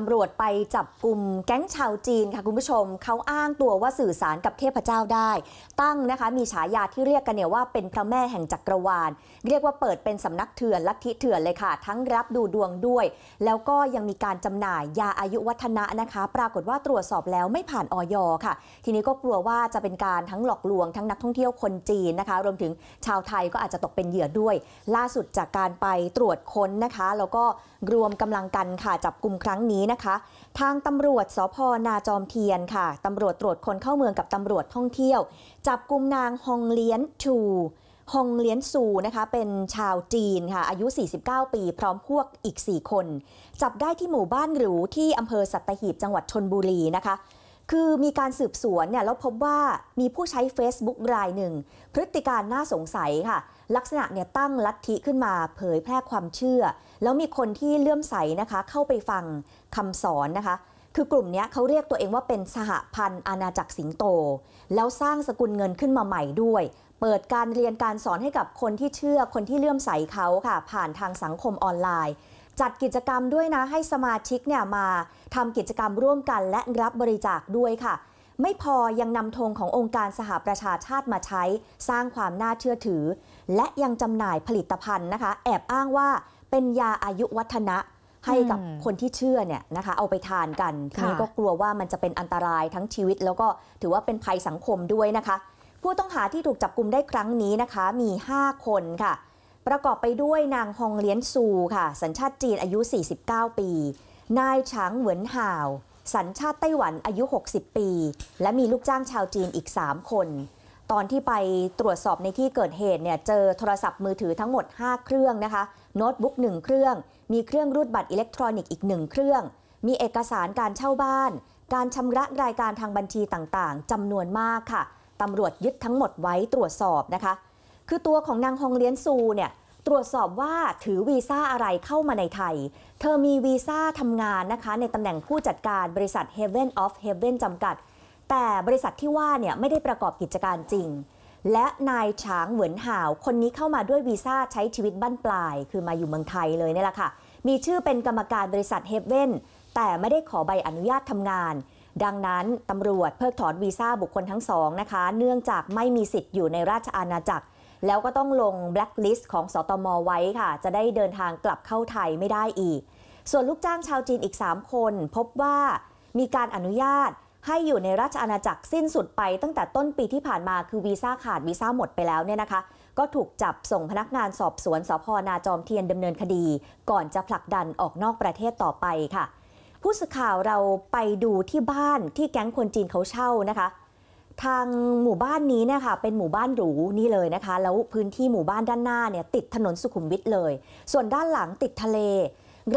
ตำรวจไปจับกลุ่มแก๊งชาวจีนค่ะ คุณผู้ชม เขาอ้างตัวว่าสื่อสารกับเทพเจ้าได้ ตั้งนะคะมีฉายาที่เรียกกันเนี่ยว่าเป็น พระแม่แห่งจักรวาล เรียกว่าเปิดเป็นสำนักเถื่อนลัทธิเถื่อนเลยค่ะ ทั้งรับดูดวงด้วย แล้วก็ยังมีการจำหน่ายยาอายุวัฒนะนะคะ ปรากฏว่าตรวจสอบแล้วไม่ผ่านออยค่ะ ทีนี้ก็กลัวว่าจะเป็นการทั้งหลอกลวงทั้งนักท่องเที่ยวคนจีนนะคะรวมถึงชาวไทยก็อาจจะตกเป็นเหยื่อด้วย ล่าสุดจากการไปตรวจค้นนะคะแล้วก็รวมกำลังกันค่ะจับกลุ่มครั้งนี้นะคะทางตำรวจสพนาจอมเทียนค่ะตำรวจตรวจคนเข้าเมืองกับตำรวจท่องเที่ยว จับกลุ่มนางฮองเลียนชูฮองเลียนซูนะคะ เป็นชาวจีนค่ะอายุ 49 ปี พร้อมพวกอีก 4 คน จับได้ที่หมู่บ้านหรูที่อำเภอสัตหีบจังหวัดชนบุรีนะคะคือมีการสืบสวนเนี่ยแล้วพบว่ามีผู้ใช้ Facebook รายหนึ่ง พฤติการน่าสงสัยค่ะ ลักษณะเนี่ยตั้งลัทธิขึ้นมาเผยแพร่ความเชื่อ แล้วมีคนที่เลื่อมใสนะคะเข้าไปฟังคำสอนนะคะ คือกลุ่มนี้เขาเรียกตัวเองว่าเป็นสหพันธ์อาณาจักรสิงโต แล้วสร้างสกุลเงินขึ้นมาใหม่ด้วย เปิดการเรียนการสอนให้กับคนที่เชื่อ คนที่เลื่อมใสเขาค่ะผ่านทางสังคมออนไลน์จัดกิจกรรมด้วยนะให้สมาชิกเนี่ยมาทำกิจกรรมร่วมกันและรับบริจาคด้วยค่ะ ไม่พอยังนำธงขององค์การสหประชาชาติมาใช้ สร้างความน่าเชื่อถือ และยังจำหน่ายผลิตภัณฑ์นะคะ แอบอ้างว่าเป็นยาอายุวัฒนะ ให้กับคนที่เชื่อเนี่ยนะคะ เอาไปทานกันทีนี้ก็กลัวว่ามันจะเป็นอันตรายทั้งชีวิต แล้วก็ถือว่าเป็นภัยสังคมด้วยนะคะ ผู้ต้องหาที่ถูกจับกลุมได้ครั้งนี้นะคะ มี 5 คนค่ะประกอบไปด้วยนางฮองเลียนซูค่ะ สัญชาติจีนอายุ 49 ปี นายฉางเหวินห่าว สัญชาติไต้หวันอายุ 60 ปี และมีลูกจ้างชาวจีนอีก 3 คน ตอนที่ไปตรวจสอบในที่เกิดเหตุเนี่ยเจอโทรศัพท์มือถือทั้งหมด 5 เครื่องนะคะโน้ตบุ๊ก 1 เครื่อง มีเครื่องรูดบัตรอิเล็กทรอนิกส์อีก 1 เครื่อง มีเอกสารการเช่าบ้าน การชำระรายการทางบัญชีต่างๆจำนวนมากค่ะตำรวจยึดทั้งหมดไว้ตรวจสอบนะคะ คือตัวของนางฮองเลียนซูเนี่ยตรวจสอบว่าถือวีซ่าอะไรเข้ามาในไทย เธอมีวีซ่าทำงานนะคะในตำแหน่งผู้จัดการบริษัท Heaven of Heaven จำกัด แต่บริษัทที่ว่าเนี่ยไม่ได้ประกอบกิจการจริง และนายช้างเหวินห่าว คนนี้เข้ามาด้วยวีซ่าใช้ชีวิตบ้านปลาย คือมาอยู่เมืองไทยเลยนี่แหละค่ะ มีชื่อเป็นกรรมการบริษัทเฮเว่นแต่ไม่ได้ขอใบอนุญาตทำงาน ดังนั้นตำรวจเพิกถอนวีซ่าบุคคลทั้งสองนะคะ เนื่องจากไม่มีสิทธิ์อยู่ในราชอาณาจักรแล้วก็ต้องลงแบล็คลิสต์ของสตม ไว้ค่ะ จะได้เดินทางกลับเข้าไทยไม่ได้อีก ส่วนลูกจ้างชาวจีนอีก 3 คนพบว่ามีการอนุญาตให้อยู่ในราชอาณาจักรสิ้นสุดไปตั้งแต่ต้นปีที่ผ่านมาคือวีซ่าขาดวีซ่าหมดไปแล้วเนี่ยนะคะ ก็ถูกจับส่งพนักงานสอบสวนสพนาจอมเทียนดำเนินคดี ก่อนจะผลักดันออกนอกประเทศต่อไปค่ะ ผู้สื่อข่าวเราไปดูที่บ้านที่แก๊งคนจีนเขาเช่านะคะทางหมู่บ้านนี้เนี่ยค่ะเป็นหมู่บ้านหรูนี่เลยนะคะแล้วพื้นที่หมู่บ้านด้านหน้าเนี่ยติดถนนสุขุมวิทเลย ส่วนด้านหลังติดทะเล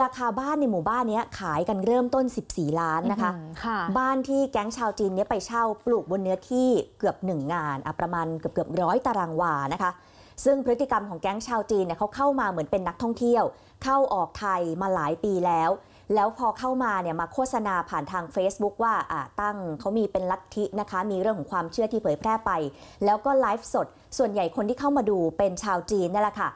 ราคาบ้านในหมู่บ้านนี้ขายกันเริ่มต้น 14 ล้านนะคะคะบ้านที่แก๊งชาวจีนนี้ไปเช่าปลูกบนเนื้อที่เกือบ1งานอประมาณเกือบเกือบร้อยตารางวานะคะ ซึ่งพฤติกรรมของแก๊งชาวจีนเนี่ยเขาเข้ามาเหมือนเป็นนักท่องเที่ยว เข้าออกไทยมาหลายปีแล้วแล้วพอเข้ามาเนี่ยมาโฆษณาผ่านทาง Facebook ว่าตั้งเขามีเป็นลัทธินะคะ มีเรื่องของความเชื่อที่เผยแพร่ไป แล้วก็ไลฟ์สดส่วนใหญ่คนที่เข้ามาดูเป็นชาวจีนนี่แหละค่ะ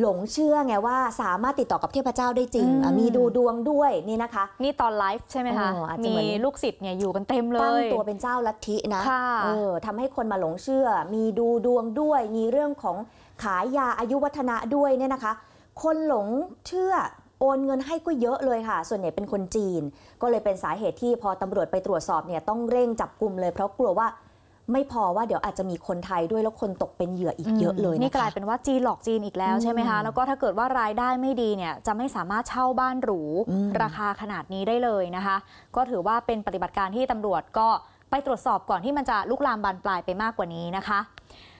หลงเชื่อไงว่าสามารถติดต่อกับเทพเจ้าได้จริง มีดูดวงด้วยนี่นะคะ นี่ตอนไลฟ์ใช่ไหมคะ มีลูกศิษย์เนี่ยอยู่กันเต็มเลยตั้งตัวเป็นเจ้าลัทธินะเออทำให้คนมาหลงเชื่อ มีดูดวงด้วย มีเรื่องของขายยาอายุวัฒนะด้วยเนี่ยนะคะ คนหลงเชื่อโอนเงินให้ก็เยอะเลยค่ะ ส่วนใหญ่เป็นคนจีน ก็เลยเป็นสาเหตุที่พอตำรวจไปตรวจสอบเนี่ยต้องเร่งจับกลุ่มเลย เพราะกลัวว่าไม่พอว่าเดี๋ยวอาจจะมีคนไทยด้วยแล้วคนตกเป็นเหยื่ออีกเยอะเลยนะะคนี่กลายเป็นว่าจีนหลอกจีนอีกแล้วใช่ไหมคะแล้วก็ถ้าเกิดว่ารายได้ไม่ดีเนี่ยจะไม่สามารถเช่าบ้านหรูราคาขนาดนี้ได้เลยนะคะ ก็ถือว่าเป็นปฏิบัติการที่ตำรวจก็ไปตรวจสอบก่อนที่มันจะลุกลามบานปลายไปมากกว่านี้นะคะ